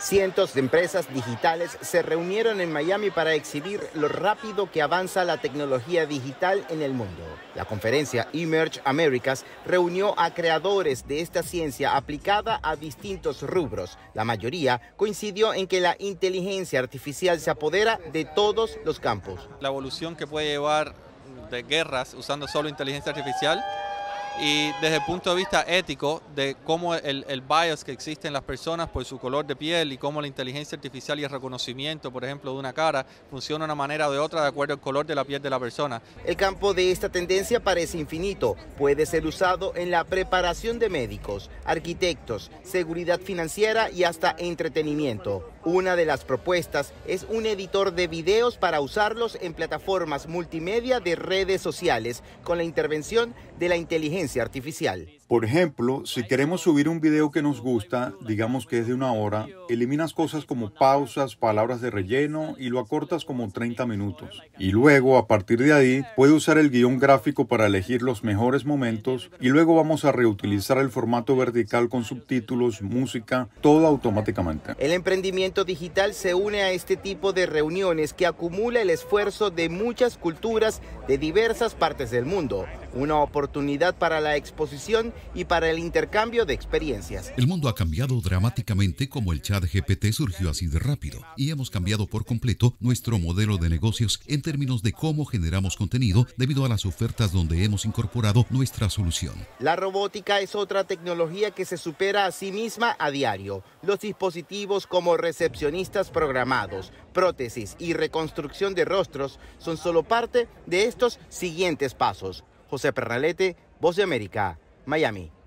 Cientos de empresas digitales se reunieron en Miami para exhibir lo rápido que avanza la tecnología digital en el mundo. La conferencia Emerge Americas reunió a creadores de esta ciencia aplicada a distintos rubros. La mayoría coincidió en que la inteligencia artificial se apodera de todos los campos. La evolución que puede llevar de guerras usando solo inteligencia artificial y desde el punto de vista ético de cómo el, el, bias que existe en las personas por su color de piel y cómo la inteligencia artificial y el reconocimiento, por ejemplo, de una cara funciona de una manera o de otra de acuerdo al color de la piel de la persona. El campo de esta tendencia parece infinito. Puede ser usado en la preparación de médicos, arquitectos, seguridad financiera y hasta entretenimiento. Una de las propuestas es un editor de videos para usarlos en plataformas multimedia de redes sociales con la intervención de la inteligencia artificial. Por ejemplo, si queremos subir un video que nos gusta, digamos que es de una hora, eliminas cosas como pausas, palabras de relleno y lo acortas como 30 minutos. Y luego, a partir de ahí, puedes usar el guión gráfico para elegir los mejores momentos y luego vamos a reutilizar el formato vertical con subtítulos, música, todo automáticamente. El emprendimiento digital se une a este tipo de reuniones que acumula el esfuerzo de muchas culturas de diversas partes del mundo una oportunidad para la exposición y para el intercambio de experiencias. El mundo ha cambiado dramáticamente como el chat GPT surgió así de rápido y hemos cambiado por completo nuestro modelo de negocios en términos de cómo generamos contenido debido a las ofertas donde hemos incorporado nuestra solución. La robótica es otra tecnología que se supera a sí misma a diario. Los dispositivos como recepcionistas programados, prótesis y reconstrucción de rostros son solo parte de estos siguientes pasos. José Pernalete, Voz de América, Miami.